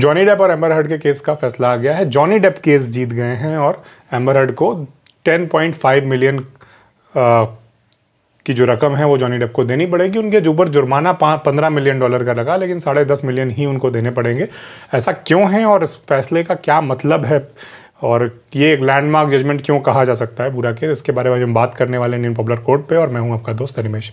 Johnny Depp और Amber Heard के case का फैसला आ गया है जॉनी डेप केस जीत गए हैं और एम्बर हर्ड को 10.5 मिलियन की जो रकम है वो जॉनी डेप को देनी पड़ेगी उनके ऊपर जुर्माना पंद्रह मिलियन डॉलर का लगा लेकिन साढ़े दस मिलियन ही उनको देने पड़ेंगे ऐसा क्यों है और इस फैसले का क्या मतलब है और ये एक लैंडमार्क जजमेंट क्यों कहा जा सकता है बुरा केस इसके बारे में हम बात करने वाले हैं इन पॉपुलर कोर्ट पे और मैं हूँ आपका दोस्त अनिमेश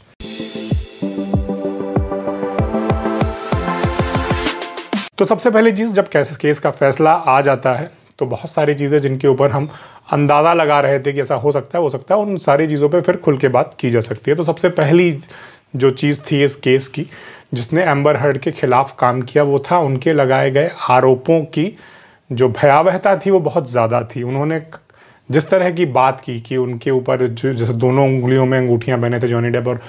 तो सबसे पहली चीज़ जब कैसे केस का फैसला आ जाता है तो बहुत सारी चीज़ें जिनके ऊपर हम अंदाज़ा लगा रहे थे कि ऐसा हो सकता है हो सकता है उन सारी चीज़ों पर फिर खुल के बात की जा सकती है तो सबसे पहली जो चीज़ थी इस केस की जिसने एम्बर हर्ड के खिलाफ काम किया वो था उनके लगाए गए आरोपों की जो भयावहता थी वो बहुत ज़्यादा थी उन्होंने जिस तरह की बात की कि उनके ऊपर जो जैसे दोनों उंगलियों में अंगूठियाँ बने थे जॉनी डेप और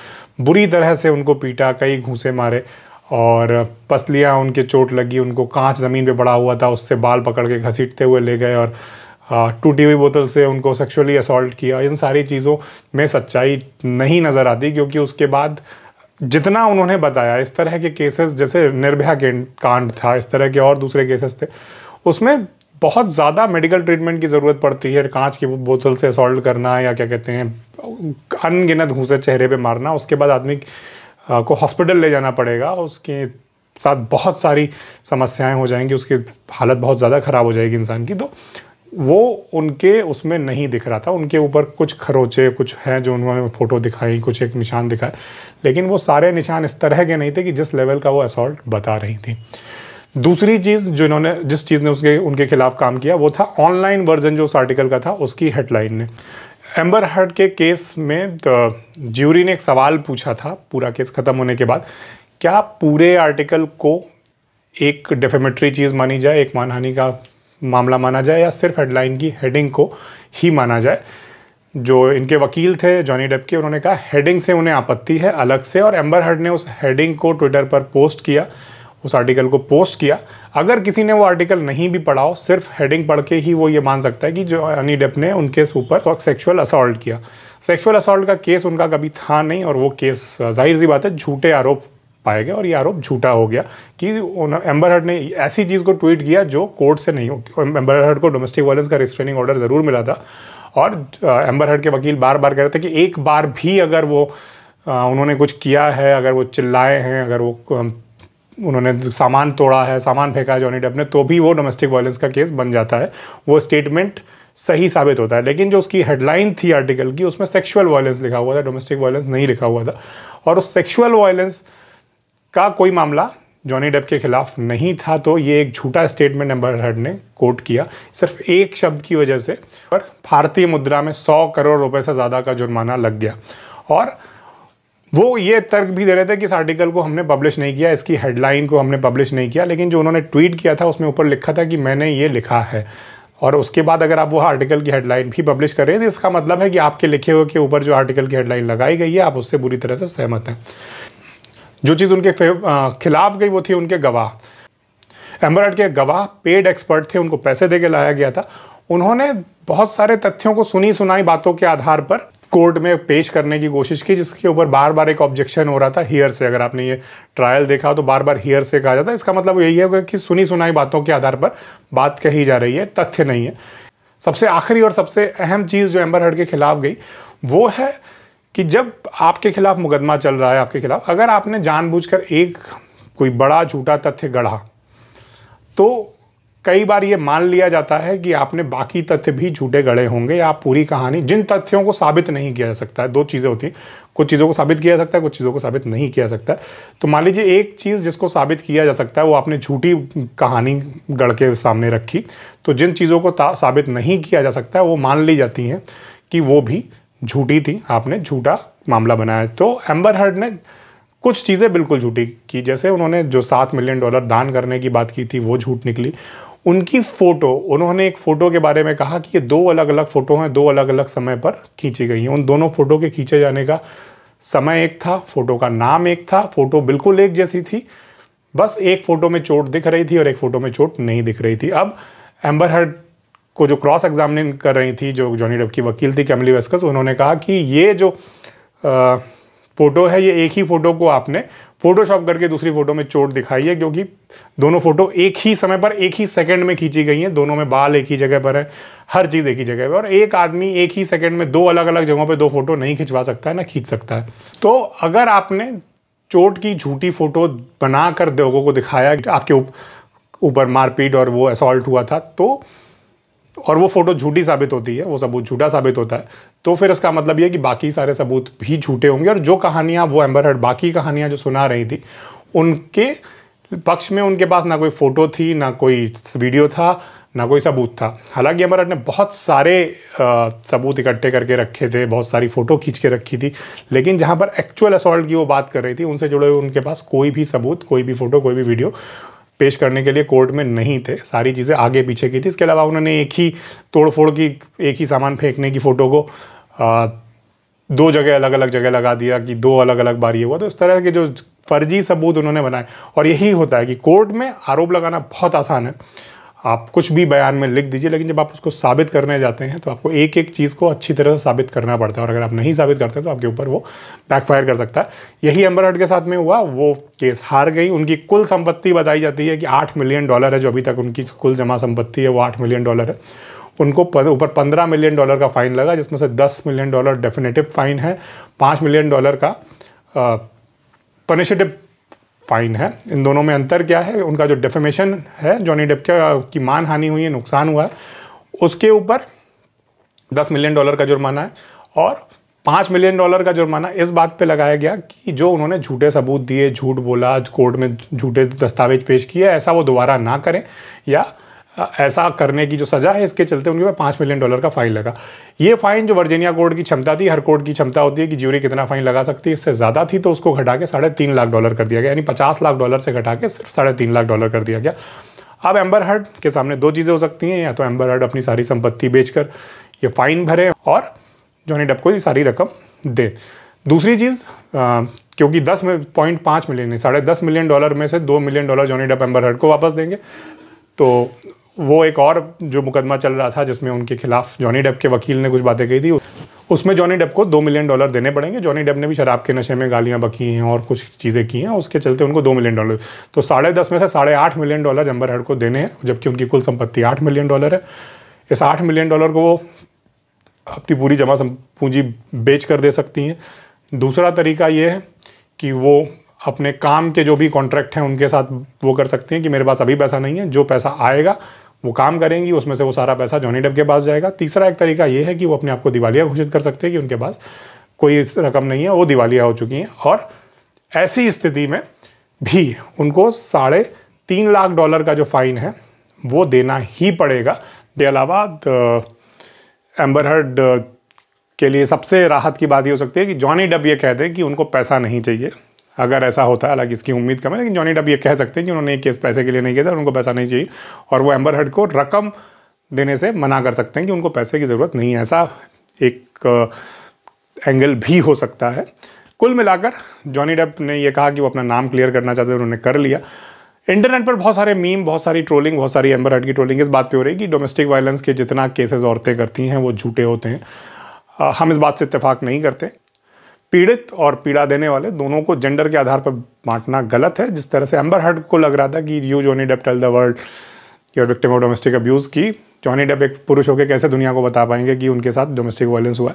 बुरी तरह से उनको पीटा कई घूसे मारे और पसलियाँ उनके चोट लगी उनको कांच ज़मीन पे बड़ा हुआ था उससे बाल पकड़ के घसीटते हुए ले गए और टूटी हुई बोतल से उनको सेक्सुअली असल्ट किया इन सारी चीज़ों में सच्चाई नहीं नज़र आती क्योंकि उसके बाद जितना उन्होंने बताया इस तरह के केसेस जैसे निर्भया कांड था इस तरह के और दूसरे केसेस थे उसमें बहुत ज़्यादा मेडिकल ट्रीटमेंट की ज़रूरत पड़ती है कांच की बोतल से असोल्ट करना या क्या कहते हैं अनगिनत घूसे चेहरे पे मारना उसके बाद आदमी को हॉस्पिटल ले जाना पड़ेगा उसके साथ बहुत सारी समस्याएं हो जाएंगी उसकी हालत बहुत ज़्यादा ख़राब हो जाएगी इंसान की तो वो उनके उसमें नहीं दिख रहा था उनके ऊपर कुछ खरोचे कुछ हैं जो उन्होंने फ़ोटो दिखाई कुछ एक निशान दिखाए लेकिन वो सारे निशान इस तरह के नहीं थे कि जिस लेवल का वो असॉल्ट बता रही थी दूसरी चीज़ जो इन्होंने जिस चीज़ ने उसके उनके खिलाफ काम किया वो था ऑनलाइन वर्जन जो उस आर्टिकल का था उसकी हेडलाइन ने एम्बर हर्ड के केस में ज्यूरी uh, ने एक सवाल पूछा था पूरा केस ख़त्म होने के बाद क्या पूरे आर्टिकल को एक डेफेमेटरी चीज़ मानी जाए एक मानहानि का मामला माना जाए या सिर्फ हेडलाइन की हेडिंग को ही माना जाए जो इनके वकील थे जॉनी डेप के उन्होंने कहा हेडिंग से उन्हें आपत्ति है अलग से और एम्बर हर्ड ने उस हेडिंग को ट्विटर पर पोस्ट किया उस आर्टिकल को पोस्ट किया अगर किसी ने वो आर्टिकल नहीं भी पढ़ा हो सिर्फ हेडिंग पढ़ के ही वो ये मान सकता है कि जो अनी डेप ने उनके ऊपर सेक्सुअल असॉल्ट किया सेक्सुअल असॉल्ट का केस उनका कभी था नहीं और वो केस जाहिर सी बात है झूठे आरोप पाए गए और ये आरोप झूठा हो गया कि एम्बर हर्ट ने ऐसी चीज़ को ट्वीट किया जो कोर्ट से नहीं हो एम्बर हर्ट को डोमेस्टिक वायलेंस का रिस्ट्रेनिंग ऑर्डर ज़रूर मिला था और एम्बर uh, हर्ट के वकील बार बार कह रहे थे कि एक बार भी अगर वो uh, उन्होंने कुछ किया है अगर वो चिल्लाए हैं अगर वो um, उन्होंने सामान तोड़ा है सामान फेंका है जॉनी डेप ने तो भी वो डोमेस्टिक वायलेंस का केस बन जाता है वो स्टेटमेंट सही साबित होता है लेकिन जो उसकी हेडलाइन थी आर्टिकल की उसमें सेक्सुअल वायलेंस लिखा हुआ था डोमेस्टिक वायलेंस नहीं लिखा हुआ था और उस सेक्शुअल वायलेंस का कोई मामला जॉनी डेप के खिलाफ नहीं था तो ये एक झूठा स्टेटमेंट एम्बर हर्ड ने कोट किया सिर्फ एक शब्द की वजह से पर भारतीय मुद्रा में सौ करोड़ रुपए से ज़्यादा का जुर्माना लग गया और वो ये तर्क भी दे रहे थे कि इस आर्टिकल को हमने पब्लिश नहीं किया इसकी हेडलाइन को हमने पब्लिश नहीं किया लेकिन जो उन्होंने ट्वीट किया था उसमें ऊपर लिखा था कि मैंने ये लिखा है और उसके बाद अगर आप वो आर्टिकल की हेडलाइन भी पब्लिश कर रहे हैं तो इसका मतलब है कि आपके लिखे हुए के ऊपर जो आर्टिकल की हेडलाइन लगाई गई है आप उससे बुरी तरह से सहमत हैं जो चीज़ उनके खिलाफ गई वो थी उनके गवाह एम्बरड के गवाह पेड एक्सपर्ट थे उनको पैसे दे के लाया गया था उन्होंने बहुत सारे तथ्यों को सुनी सुनाई बातों के आधार पर कोर्ट में पेश करने की कोशिश की जिसके ऊपर बार बार एक ऑब्जेक्शन हो रहा था हियर से अगर आपने ये ट्रायल देखा तो बार बार हियर से कहा जाता है इसका मतलब यही है कि सुनी सुनाई बातों के आधार पर बात कही जा रही है तथ्य नहीं है सबसे आखिरी और सबसे अहम चीज़ जो एम्बर हर्ड के खिलाफ गई वो है कि जब आपके खिलाफ मुकदमा चल रहा है आपके खिलाफ अगर आपने जानबूझकर एक कोई बड़ा झूठा तथ्य गढ़ा तो कई बार ये मान लिया जाता है कि आपने बाकी तथ्य भी झूठे गड़े होंगे या आप पूरी कहानी जिन तथ्यों को साबित नहीं किया जा सकता है दो चीज़ें होती हैं कुछ चीज़ों को साबित किया जा सकता है कुछ चीज़ों को साबित नहीं किया जा सकता तो मान लीजिए एक चीज़ जिसको साबित किया जा सकता है वो आपने झूठी कहानी गढ़ के सामने रखी तो जिन चीज़ों को साबित नहीं किया जा सकता है वो मान ली जाती हैं कि वो भी झूठी थी आपने झूठा मामला बनाया तो एम्बर हर्ड ने कुछ चीज़ें बिल्कुल झूठी की जैसे उन्होंने जो सात मिलियन डॉलर दान करने की बात की थी वो झूठ निकली उनकी फ़ोटो उन्होंने एक फ़ोटो के बारे में कहा कि ये दो अलग अलग फ़ोटो हैं दो अलग अलग समय पर खींची गई हैं उन दोनों फ़ोटो के खींचे जाने का समय एक था फ़ोटो का नाम एक था फ़ोटो बिल्कुल एक जैसी थी बस एक फ़ोटो में चोट दिख रही थी और एक फ़ोटो में चोट नहीं दिख रही थी अब एम्बर हर्ड को जो क्रॉस एग्जामिन कर रही थी जो जॉनी डब की वकील थी कैमली वेस्कस उन्होंने कहा कि ये जो आ, फोटो है ये एक ही फोटो को आपने फोटोशॉप करके दूसरी फोटो में चोट दिखाई है क्योंकि दोनों फोटो एक ही समय पर एक ही सेकंड में खींची गई हैं दोनों में बाल एक ही जगह पर है हर चीज़ एक ही जगह पर और एक आदमी एक ही सेकंड में दो अलग अलग जगहों पे दो फोटो नहीं खिंचवा सकता है ना खींच सकता है तो अगर आपने चोट की झूठी फोटो बनाकर लोगों को दिखाया आपके ऊपर उप, मारपीट और वो असॉल्ट हुआ था तो और वो फ़ोटो झूठी साबित होती है वो सबूत झूठा साबित होता है तो फिर इसका मतलब ये कि बाकी सारे सबूत भी झूठे होंगे और जो कहानियाँ वो एम्बर हर्ड बाकी कहानियाँ जो सुना रही थी उनके पक्ष में उनके पास ना कोई फ़ोटो थी ना कोई वीडियो था ना कोई सबूत था हालांकि हर्ड ने बहुत सारे आ, सबूत इकट्ठे करके रखे थे बहुत सारी फ़ोटो खींच के रखी थी लेकिन जहाँ पर एक्चुअल असॉल्ट की वो बात कर रही थी उनसे जुड़े हुए उनके पास कोई भी सबूत कोई भी फ़ोटो कोई भी वीडियो पेश करने के लिए कोर्ट में नहीं थे सारी चीज़ें आगे पीछे की थी इसके अलावा उन्होंने एक ही तोड़फोड़ की एक ही सामान फेंकने की फ़ोटो को आ, दो जगह अलग अलग जगह लगा दिया कि दो अलग अलग बार ये हुआ तो इस तरह के जो फर्जी सबूत उन्होंने बनाए और यही होता है कि कोर्ट में आरोप लगाना बहुत आसान है आप कुछ भी बयान में लिख दीजिए लेकिन जब आप उसको साबित करने जाते हैं तो आपको एक एक चीज़ को अच्छी तरह से साबित करना पड़ता है और अगर आप नहीं साबित करते तो आपके ऊपर वो बैकफायर कर सकता है यही एम्बर के साथ में हुआ वो केस हार गई उनकी कुल संपत्ति बताई जाती है कि आठ मिलियन डॉलर है जो अभी तक उनकी कुल जमा संपत्ति है वो आठ मिलियन डॉलर है उनको ऊपर पंद्रह मिलियन डॉलर का फ़ाइन लगा जिसमें से दस मिलियन डॉलर डेफिनेटिव फ़ाइन है पाँच मिलियन डॉलर का पनिशेटिव फाइन है इन दोनों में अंतर क्या है उनका जो डेफेमेशन है जॉनी डेप की मान हानि हुई है नुकसान हुआ है उसके ऊपर दस मिलियन डॉलर का जुर्माना है और पाँच मिलियन डॉलर का जुर्माना इस बात पे लगाया गया कि जो उन्होंने झूठे सबूत दिए झूठ बोला कोर्ट में झूठे दस्तावेज पेश किए ऐसा वो दोबारा ना करें या ऐसा करने की जो सज़ा है इसके चलते उनके पास पाँच मिलियन डॉलर का फाइन लगा ये फाइन जो वर्जीनिया कोर्ट की क्षमता थी हर कोर्ट की क्षमता होती है कि ज्यूरी कितना फाइन लगा सकती है इससे ज़्यादा थी तो उसको घटा के साढ़े तीन लाख डॉलर कर दिया गया यानी पचास लाख डॉलर से घटा के सिर्फ साढ़े तीन लाख डॉलर कर दिया गया अब एम्बर हर्ड के सामने दो चीज़ें हो सकती हैं या तो एम्बर हर्ड अपनी सारी संपत्ति बेचकर ये फाइन भरे और जॉनी डप को ये सारी रकम दे दूसरी चीज़ क्योंकि दस पॉइंट पाँच मिलियन साढ़े दस मिलियन डॉलर में से दो million dollar Johnny Depp Amber Heard को वापस देंगे तो वो एक और जो मुकदमा चल रहा था जिसमें उनके खिलाफ जॉनी डेप के वकील ने कुछ बातें कही थी उसमें जॉनी डेप को दो मिलियन डॉलर देने पड़ेंगे जॉनी डेप ने भी शराब के नशे में गालियाँ बकी हैं और कुछ चीज़ें की हैं उसके चलते उनको दो मिलियन डॉलर तो साढ़े दस में से साढ़े आठ मिलियन डॉलर अंबर हेड को देने हैं जबकि उनकी कुल संपत्ति आठ मिलियन डॉलर है इस आठ मिलियन डॉलर को वो अपनी पूरी जमा पूंजी बेच कर दे सकती हैं दूसरा तरीका ये है कि वो अपने काम के जो भी कॉन्ट्रैक्ट हैं उनके साथ वो कर सकती हैं कि मेरे पास अभी पैसा नहीं है जो पैसा आएगा वो काम करेंगी उसमें से वो सारा पैसा जॉनी डेप के पास जाएगा तीसरा एक तरीका ये है कि वो अपने आप को दिवालिया घोषित कर सकते हैं कि उनके पास कोई रकम नहीं है वो दिवालिया हो चुकी हैं और ऐसी स्थिति में भी उनको साढ़े तीन लाख डॉलर का जो फ़ाइन है वो देना ही पड़ेगा के अलावा एम्बरहर्ड के लिए सबसे राहत की बात ये हो सकती है कि जॉनी डब ये कह दें कि उनको पैसा नहीं चाहिए अगर ऐसा होता है हालांकि इसकी उम्मीद कम है लेकिन जॉनी डब ये कह सकते हैं कि उन्होंने ये केस पैसे के लिए नहीं किया था उनको पैसा नहीं चाहिए और वो एम्बर हर्ड को रकम देने से मना कर सकते हैं कि उनको पैसे की ज़रूरत नहीं है ऐसा एक एंगल uh, भी हो सकता है कुल मिलाकर जॉनी डब ने यह कहा कि वो अपना नाम क्लियर करना चाहते हैं उन्होंने कर लिया इंटरनेट पर बहुत सारे मीम बहुत सारी ट्रोलिंग बहुत सारी एम्बर हर्ड की ट्रोलिंग इस बात पर हो रही है कि डोमेस्टिक वायलेंस के जितना केसेज औरतें करती हैं वो झूठे होते हैं uh, हम इस बात से इतफाक नहीं करते पीड़ित और पीड़ा देने वाले दोनों को जेंडर के आधार पर बांटना गलत है जिस तरह से एम्बर हर्ड को लग रहा था कि you Johnny Depp tell the world you're victim of domestic abuse की जॉनी डेप एक पुरुष होकर कैसे दुनिया को बता पाएंगे कि उनके साथ डोमेस्टिक वायलेंस हुआ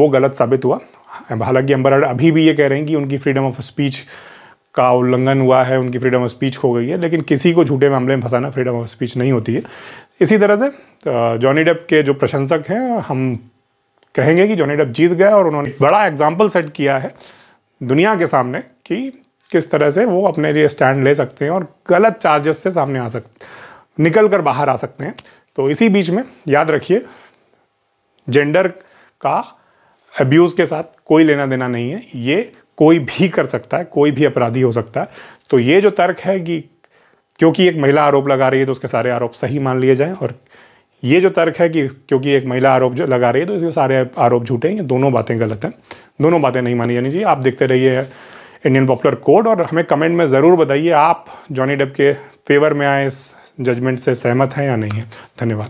वो गलत साबित हुआ हालांकि एम्बर हर्ड अभी भी ये कह रहे हैं कि उनकी फ्रीडम ऑफ स्पीच का उल्लंघन हुआ है उनकी फ्रीडम ऑफ स्पीच खो गई है लेकिन किसी को झूठे मामले में फंसाना फ्रीडम ऑफ स्पीच नहीं होती है इसी तरह से जॉनी डेप के जो प्रशंसक हैं हम कहेंगे कि जॉनी डब जीत गए और उन्होंने बड़ा एग्जाम्पल सेट किया है दुनिया के सामने कि किस तरह से वो अपने लिए स्टैंड ले सकते हैं और गलत चार्जेस से सामने आ सकते निकल कर बाहर आ सकते हैं तो इसी बीच में याद रखिए जेंडर का अब्यूज़ के साथ कोई लेना देना नहीं है ये कोई भी कर सकता है कोई भी अपराधी हो सकता है तो ये जो तर्क है कि क्योंकि एक महिला आरोप लगा रही है तो उसके सारे आरोप सही मान लिए जाएं और ये जो तर्क है कि क्योंकि एक महिला आरोप लगा रही है तो इसके सारे आरोप झूठे हैं ये दोनों बातें गलत हैं दोनों बातें नहीं मानी जानी चाहिए आप देखते रहिए इंडियन पॉपुलर कोड और हमें कमेंट में ज़रूर बताइए आप जॉनी डेप के फेवर में आए इस जजमेंट से सहमत हैं या नहीं है धन्यवाद